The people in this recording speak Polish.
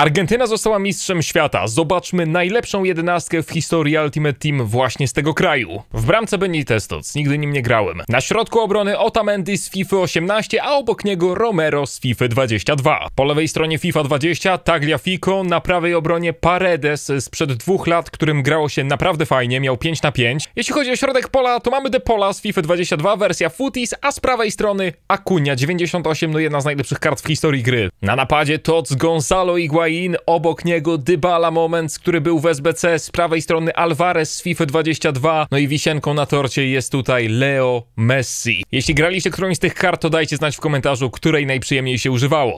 Argentyna została mistrzem świata. Zobaczmy najlepszą jedenastkę w historii Ultimate Team właśnie z tego kraju. W bramce Benitez Toc, nigdy nim nie grałem. Na środku obrony Otamendi z FIFA 18, a obok niego Romero z FIFA 22. Po lewej stronie FIFA 20 Tagliafico, na prawej obronie Paredes sprzed dwóch lat, którym grało się naprawdę fajnie, miał 5 na 5. Jeśli chodzi o środek pola, to mamy De Pola z FIFA 22, wersja Footies, a z prawej strony Akunia 98, no jedna z najlepszych kart w historii gry. Na napadzie Toc, Gonzalo Higuain Higuain, obok niego Dybala Moments, który był w SBC, z prawej strony Alvarez z FIFA 22, no i wisienką na torcie jest tutaj Leo Messi. Jeśli graliście którąś z tych kart, to dajcie znać w komentarzu, której najprzyjemniej się używało.